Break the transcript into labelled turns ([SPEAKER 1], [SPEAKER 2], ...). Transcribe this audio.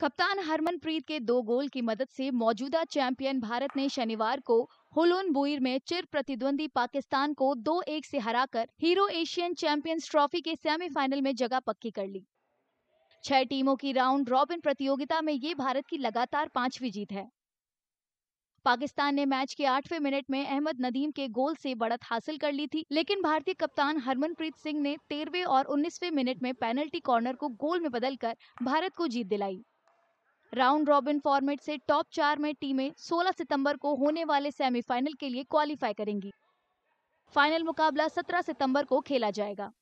[SPEAKER 1] कप्तान हरमनप्रीत के दो गोल की मदद से मौजूदा चैंपियन भारत ने शनिवार को हुलून बुईर में चिर प्रतिद्वंदी पाकिस्तान को दो एक से हराकर हीरो एशियन चैंपियंस ट्रॉफी के सेमीफाइनल में जगह पक्की कर ली छह टीमों की राउंड रॉबिन प्रतियोगिता में ये भारत की लगातार पांचवी जीत है पाकिस्तान ने मैच के आठवें मिनट में अहमद नदीम के गोल से बढ़त हासिल कर ली थी लेकिन भारतीय कप्तान हरमनप्रीत सिंह ने तेरहवें और उन्नीसवें मिनट में पेनल्टी कॉर्नर को गोल में बदलकर भारत को जीत दिलाई राउंड रॉबिन फॉर्मेट से टॉप चार में टीमें 16 सितंबर को होने वाले सेमीफाइनल के लिए क्वालिफाई करेंगी फाइनल मुकाबला 17 सितंबर को खेला जाएगा